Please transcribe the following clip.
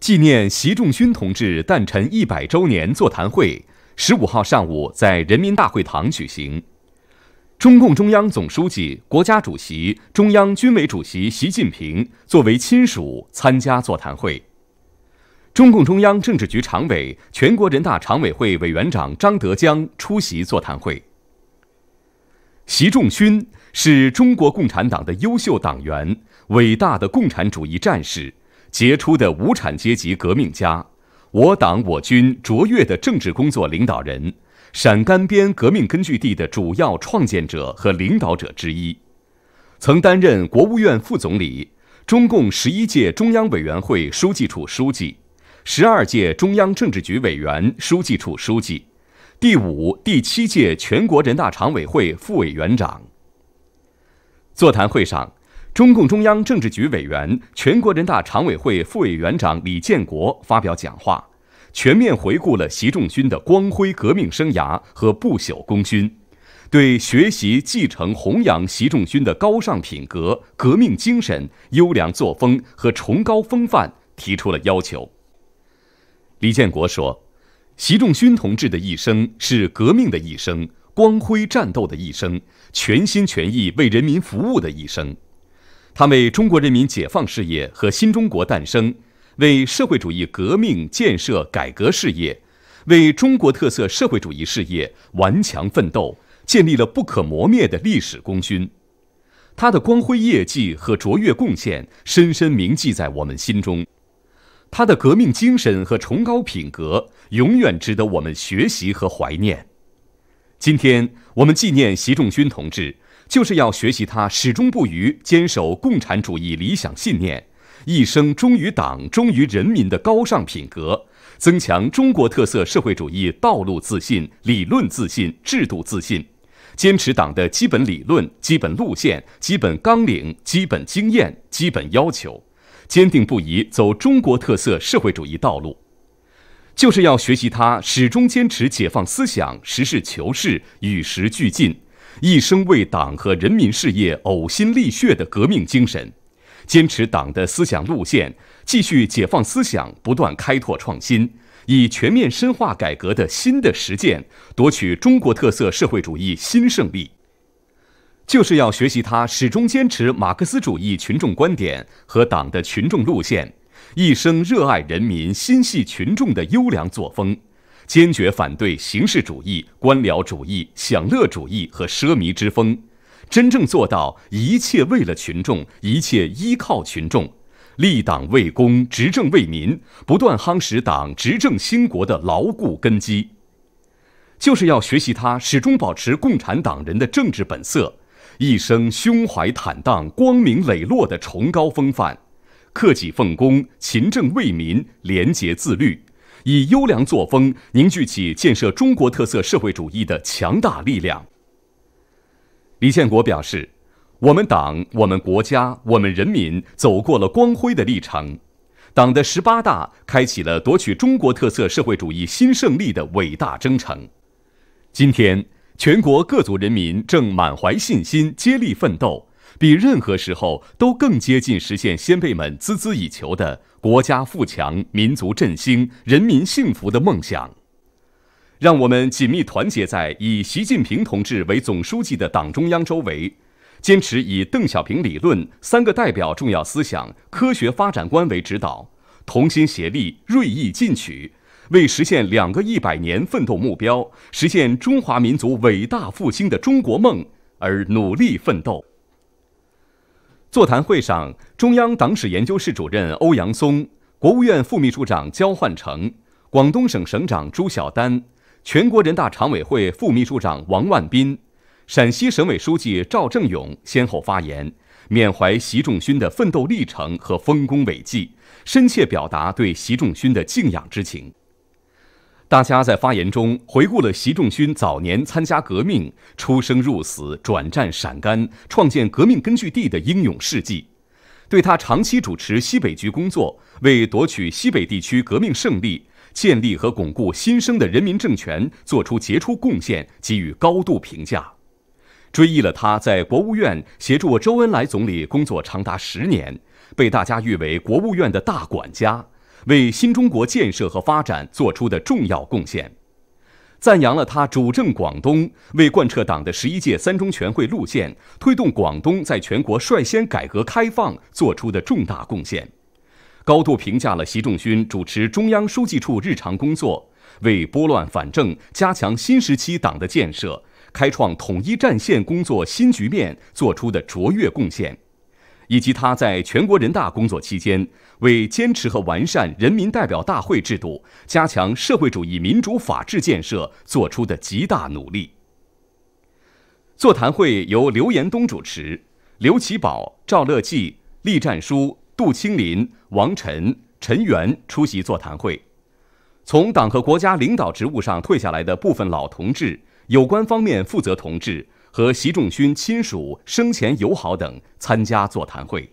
纪念习仲勋同志诞辰一百周年座谈会，十五号上午在人民大会堂举行。中共中央总书记、国家主席、中央军委主席习近平作为亲属参加座谈会。中共中央政治局常委、全国人大常委会委员长张德江出席座谈会。习仲勋是中国共产党的优秀党员，伟大的共产主义战士。杰出的无产阶级革命家，我党我军卓越的政治工作领导人，陕甘边革命根据地的主要创建者和领导者之一，曾担任国务院副总理、中共十一届中央委员会书记处书记、十二届中央政治局委员、书记处书记、第五、第七届全国人大常委会副委员长。座谈会上。中共中央政治局委员、全国人大常委会副委员长李建国发表讲话，全面回顾了习仲勋的光辉革命生涯和不朽功勋，对学习、继承、弘扬习仲勋的高尚品格、革命精神、优良作风和崇高风范提出了要求。李建国说：“习仲勋同志的一生是革命的一生，光辉战斗的一生，全心全意为人民服务的一生。”他为中国人民解放事业和新中国诞生，为社会主义革命、建设、改革事业，为中国特色社会主义事业顽强奋斗，建立了不可磨灭的历史功勋。他的光辉业绩和卓越贡献，深深铭记在我们心中。他的革命精神和崇高品格，永远值得我们学习和怀念。今天我们纪念习仲勋同志。就是要学习他始终不渝坚守共产主义理想信念，一生忠于党、忠于人民的高尚品格，增强中国特色社会主义道路自信、理论自信、制度自信，坚持党的基本理论、基本路线、基本纲领、基本经验、基本要求，坚定不移走中国特色社会主义道路。就是要学习他始终坚持解放思想、实事求是、与时俱进。一生为党和人民事业呕心沥血的革命精神，坚持党的思想路线，继续解放思想，不断开拓创新，以全面深化改革的新的实践夺取中国特色社会主义新胜利，就是要学习他始终坚持马克思主义群众观点和党的群众路线，一生热爱人民、心系群众的优良作风。坚决反对形式主义、官僚主义、享乐主义和奢靡之风，真正做到一切为了群众、一切依靠群众，立党为公、执政为民，不断夯实党执政兴国的牢固根基。就是要学习他始终保持共产党人的政治本色，一生胸怀坦荡、光明磊落的崇高风范，克己奉公、勤政为民、廉洁自律。以优良作风凝聚起建设中国特色社会主义的强大力量。李建国表示：“我们党、我们国家、我们人民走过了光辉的历程，党的十八大开启了夺取中国特色社会主义新胜利的伟大征程。今天，全国各族人民正满怀信心接力奋斗。”比任何时候都更接近实现先辈们孜孜以求的国家富强、民族振兴、人民幸福的梦想，让我们紧密团结在以习近平同志为总书记的党中央周围，坚持以邓小平理论、“三个代表”重要思想、科学发展观为指导，同心协力、锐意进取，为实现“两个一百年”奋斗目标、实现中华民族伟大复兴的中国梦而努力奋斗。座谈会上，中央党史研究室主任欧阳松、国务院副秘书长焦焕成、广东省省长朱小丹、全国人大常委会副秘书长王万斌、陕西省委书记赵正永先后发言，缅怀习仲勋的奋斗历程和丰功伟绩，深切表达对习仲勋的敬仰之情。大家在发言中回顾了习仲勋早年参加革命、出生入死、转战陕甘、创建革命根据地的英勇事迹，对他长期主持西北局工作，为夺取西北地区革命胜利、建立和巩固新生的人民政权作出杰出贡献，给予高度评价。追忆了他在国务院协助周恩来总理工作长达十年，被大家誉为国务院的大管家。为新中国建设和发展作出的重要贡献，赞扬了他主政广东、为贯彻党的十一届三中全会路线、推动广东在全国率先改革开放作出的重大贡献，高度评价了习仲勋主持中央书记处日常工作、为拨乱反正、加强新时期党的建设、开创统一战线工作新局面作出的卓越贡献。以及他在全国人大工作期间，为坚持和完善人民代表大会制度，加强社会主义民主法治建设作出的极大努力。座谈会由刘延东主持，刘奇葆、赵乐际、栗战书、杜清林、王晨、陈元出席座谈会。从党和国家领导职务上退下来的部分老同志，有关方面负责同志。和习仲勋亲属、生前友好等参加座谈会。